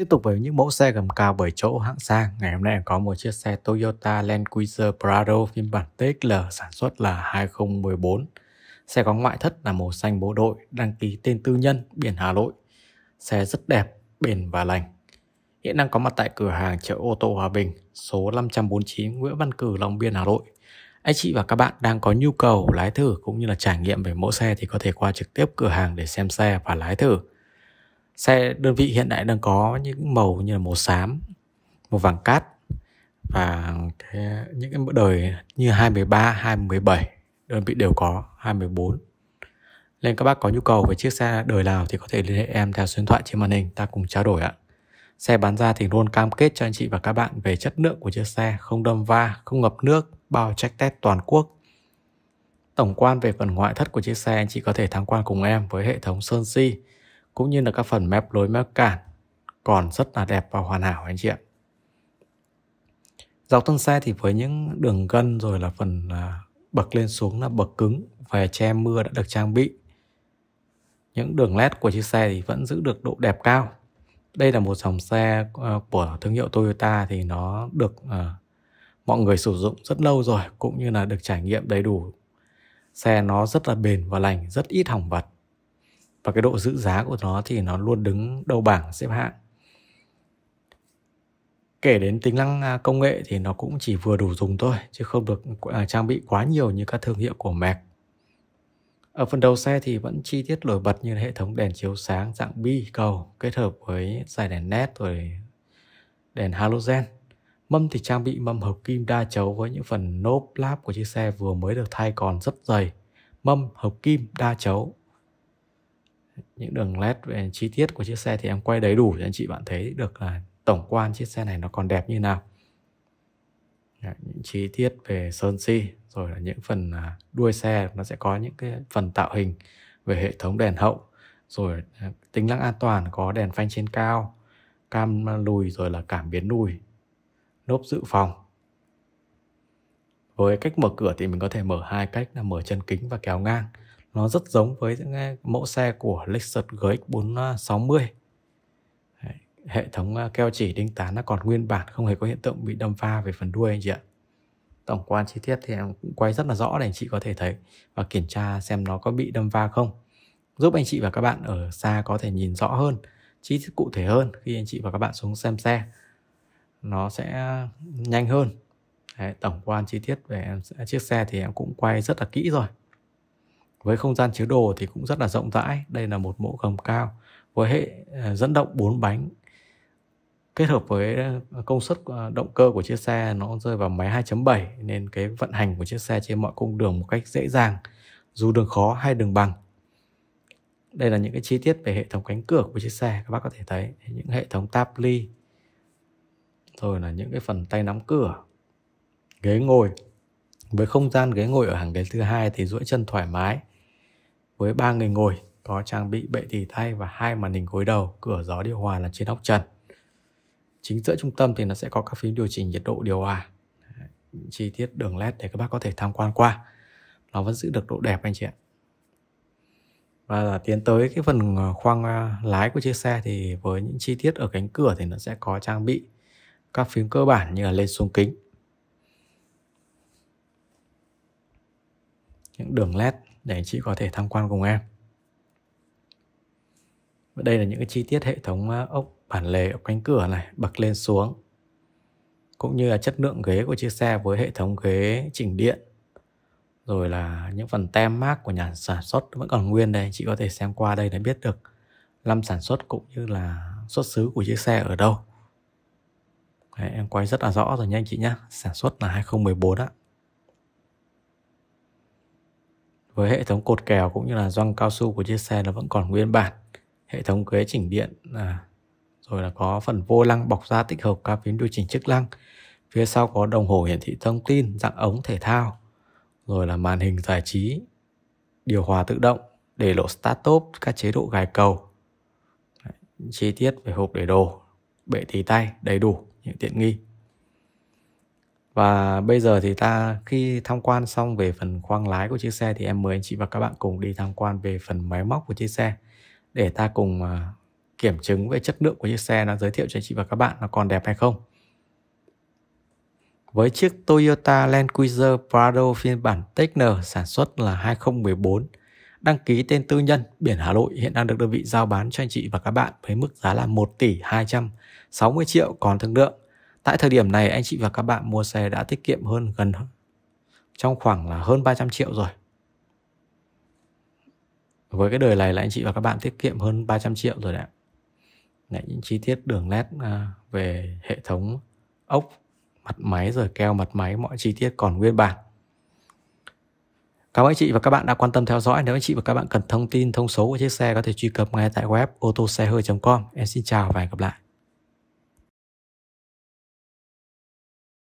Tiếp tục với những mẫu xe gầm cao bởi chỗ hạng sang, ngày hôm nay có một chiếc xe Toyota Land Cruiser Prado phiên bản TXL sản xuất là 2014. Xe có ngoại thất là màu xanh bố đội, đăng ký tên tư nhân, biển Hà Nội. Xe rất đẹp, bền và lành. Hiện đang có mặt tại cửa hàng chợ ô tô Hòa Bình, số 549 Nguyễn Văn Cử, Long Biên, Hà Nội. Anh chị và các bạn đang có nhu cầu lái thử cũng như là trải nghiệm về mẫu xe thì có thể qua trực tiếp cửa hàng để xem xe và lái thử xe đơn vị hiện đại đang có những màu như là màu xám màu vàng cát và cái, những cái đời như 213, 217 đơn vị đều có 214 nên các bác có nhu cầu về chiếc xe đời nào thì có thể liên hệ em theo số điện thoại trên màn hình ta cùng trao đổi ạ xe bán ra thì luôn cam kết cho anh chị và các bạn về chất lượng của chiếc xe không đâm va không ngập nước bao check test toàn quốc tổng quan về phần ngoại thất của chiếc xe anh chị có thể tham quan cùng em với hệ thống sơn si cũng như là các phần mép lối mép cản còn rất là đẹp và hoàn hảo anh chị ạ. Dọc thân xe thì với những đường gân rồi là phần à, bậc lên xuống là bậc cứng về che mưa đã được trang bị. Những đường led của chiếc xe thì vẫn giữ được độ đẹp cao. Đây là một dòng xe ờ, của thương hiệu Toyota thì nó được ờ, mọi người sử dụng rất lâu rồi cũng như là được trải nghiệm đầy đủ. Xe nó rất là bền và lành, rất ít hỏng vật và cái độ giữ giá của nó thì nó luôn đứng đầu bảng xếp hạng kể đến tính năng à, công nghệ thì nó cũng chỉ vừa đủ dùng thôi chứ không được à, trang bị quá nhiều như các thương hiệu của Mac ở phần đầu xe thì vẫn chi tiết nổi bật như hệ thống đèn chiếu sáng dạng bi cầu kết hợp với dải đèn led rồi đèn halogen mâm thì trang bị mâm hợp kim đa chấu với những phần nốp láp của chiếc xe vừa mới được thay còn rất dày mâm hợp kim đa chấu những đường led về chi tiết của chiếc xe thì em quay đầy đủ cho anh chị bạn thấy được là tổng quan chiếc xe này nó còn đẹp như nào những chi tiết về sơn si rồi là những phần à, đuôi xe nó sẽ có những cái phần tạo hình về hệ thống đèn hậu rồi à, tính năng an toàn có đèn phanh trên cao cam lùi rồi là cảm biến lùi lốp dự phòng với cách mở cửa thì mình có thể mở hai cách là mở chân kính và kéo ngang nó rất giống với mẫu xe của Lexus GX460 Đấy, hệ thống à, keo chỉ đinh tán nó còn nguyên bản không hề có hiện tượng bị đâm pha về phần đuôi anh chị ạ tổng quan chi tiết thì em cũng quay rất là rõ để anh chị có thể thấy và kiểm tra xem nó có bị đâm va không giúp anh chị và các bạn ở xa có thể nhìn rõ hơn chi tiết cụ thể hơn khi anh chị và các bạn xuống xem xe nó sẽ nhanh hơn Đấy, tổng quan chi tiết về chiếc xe thì em cũng quay rất là kỹ rồi với không gian chứa đồ thì cũng rất là rộng rãi. Đây là một mẫu gầm cao với hệ à, dẫn động 4 bánh kết hợp với à, công suất à, động cơ của chiếc xe nó rơi vào máy 2.7 nên cái vận hành của chiếc xe trên mọi cung đường một cách dễ dàng dù đường khó hay đường bằng đây là những cái chi tiết về hệ thống cánh cửa của chiếc xe các bác có thể thấy những hệ thống táp ly rồi là những cái phần tay nắm cửa ghế ngồi với không gian ghế ngồi ở hàng ghế thứ hai thì duỗi chân thoải mái với 3 người ngồi, có trang bị bệ tỉ tay và hai màn hình gối đầu, cửa gió điều hòa là trên ốc trần. Chính giữa trung tâm thì nó sẽ có các phím điều chỉnh nhiệt độ điều hòa, chi tiết đường led để các bác có thể tham quan qua. Nó vẫn giữ được độ đẹp anh chị ạ. Và tiến tới cái phần ờ, khoang ờ, lái của chiếc xe thì với những chi tiết ở cánh cửa thì nó sẽ có trang bị các phím cơ bản như là lên xuống kính, những đường led để anh chị có thể tham quan cùng em và đây là những cái chi tiết hệ thống à, ốc bản lề ở cánh cửa này bậc lên xuống cũng như là chất lượng ghế của chiếc xe với hệ thống ghế chỉnh điện rồi là những phần tem mác của nhà sản xuất vẫn còn nguyên đây chị có thể xem qua đây để biết được năm sản xuất cũng như là xuất xứ của chiếc xe ở đâu Đấy, em quay rất là rõ rồi nha anh chị nhé sản xuất là 2014 ạ với hệ thống cột kèo cũng như là gioăng cao su của chiếc xe nó vẫn còn nguyên bản hệ thống ghế chỉnh điện à, rồi là có phần vô lăng bọc da tích hợp các phím điều chỉnh chức năng phía sau có đồng hồ hiển thị thông tin dạng ống thể thao rồi là màn hình giải trí điều hòa tự động để lộ start top các chế độ gài cầu chi tiết về hộp để đồ bệ tì tay đầy đủ những tiện nghi và bây giờ thì ta khi tham quan xong về phần khoang lái của chiếc xe thì em mời anh chị và các bạn cùng đi tham quan về phần máy móc của chiếc xe để ta cùng à, kiểm chứng về chất lượng của chiếc xe nó giới thiệu cho anh chị và các bạn nó còn đẹp hay không. Với chiếc Toyota Land Cruiser Prado phiên bản Techner sản xuất là 2014, đăng ký tên tư nhân biển Hà Nội hiện đang được đơn vị giao bán cho anh chị và các bạn với mức giá là 1 tỷ 260 triệu còn thương lượng. Tại thời điểm này anh chị và các bạn mua xe đã tiết kiệm hơn gần trong khoảng là hơn 300 triệu rồi. Với cái đời này là anh chị và các bạn tiết kiệm hơn 300 triệu rồi đấy. Đấy, những chi tiết đường nét à, về hệ thống ốc mặt máy rồi keo mặt máy mọi chi tiết còn nguyên bản Cảm ơn anh chị và các bạn đã quan tâm theo dõi. Nếu anh chị và các bạn cần thông tin thông số của chiếc xe có thể truy cập ngay tại web ô tô xe hơi.com. Em xin chào và hẹn gặp lại.